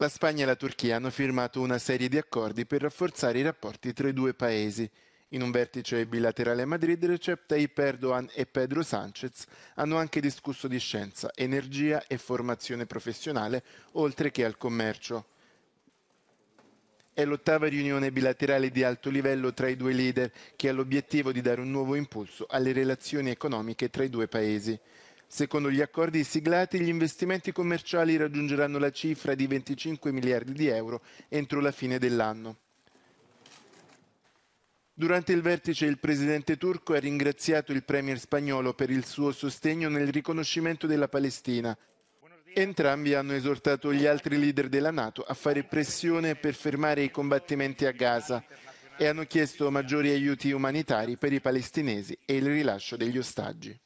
La Spagna e la Turchia hanno firmato una serie di accordi per rafforzare i rapporti tra i due paesi. In un vertice bilaterale a Madrid, Recep Tayyip Erdogan e Pedro Sanchez hanno anche discusso di scienza, energia e formazione professionale, oltre che al commercio. È l'ottava riunione bilaterale di alto livello tra i due leader, che ha l'obiettivo di dare un nuovo impulso alle relazioni economiche tra i due paesi. Secondo gli accordi siglati, gli investimenti commerciali raggiungeranno la cifra di 25 miliardi di euro entro la fine dell'anno. Durante il vertice il presidente turco ha ringraziato il premier spagnolo per il suo sostegno nel riconoscimento della Palestina. Entrambi hanno esortato gli altri leader della Nato a fare pressione per fermare i combattimenti a Gaza e hanno chiesto maggiori aiuti umanitari per i palestinesi e il rilascio degli ostaggi.